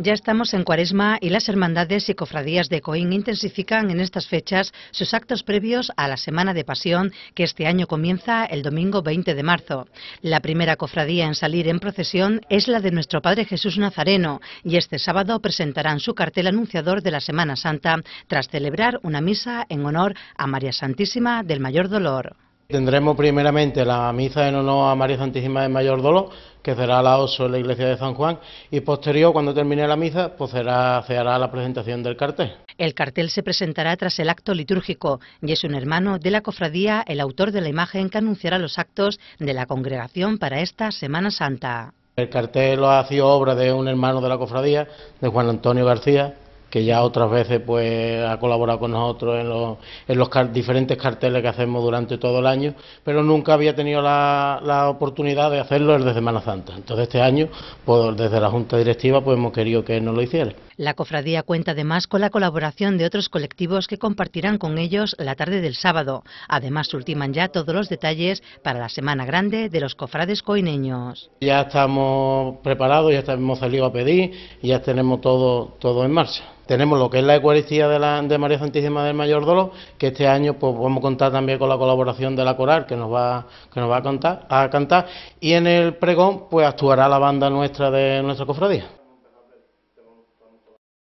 Ya estamos en Cuaresma y las hermandades y cofradías de Coín intensifican en estas fechas sus actos previos a la Semana de Pasión que este año comienza el domingo 20 de marzo. La primera cofradía en salir en procesión es la de nuestro Padre Jesús Nazareno y este sábado presentarán su cartel anunciador de la Semana Santa tras celebrar una misa en honor a María Santísima del Mayor Dolor. Tendremos primeramente la misa en honor a María Santísima de Mayor Dolor, que será la oso en la iglesia de San Juan, y posterior, cuando termine la misa, pues se hará la presentación del cartel. El cartel se presentará tras el acto litúrgico y es un hermano de la cofradía el autor de la imagen que anunciará los actos de la congregación para esta Semana Santa. El cartel lo ha sido obra de un hermano de la cofradía, de Juan Antonio García, que ya otras veces pues ha colaborado con nosotros en los, diferentes carteles que hacemos durante todo el año, pero nunca había tenido la, oportunidad de hacerlo desde Semana Santa. Entonces este año, pues, desde la Junta Directiva, pues hemos querido que nos lo hiciera. La cofradía cuenta además con la colaboración de otros colectivos que compartirán con ellos la tarde del sábado. Además, ultiman ya todos los detalles para la Semana Grande de los cofrades coineños. Ya estamos preparados, ya hemos salido a pedir, ya tenemos todo, todo en marcha tenemos lo que es la Eucaristía de, la, de, María Santísima del Mayor Dolor, que este año pues vamos a contar también con la colaboración de la coral que nos va, que nos va a, contar, a cantar, y en el pregón pues actuará la banda nuestra de nuestra cofradía.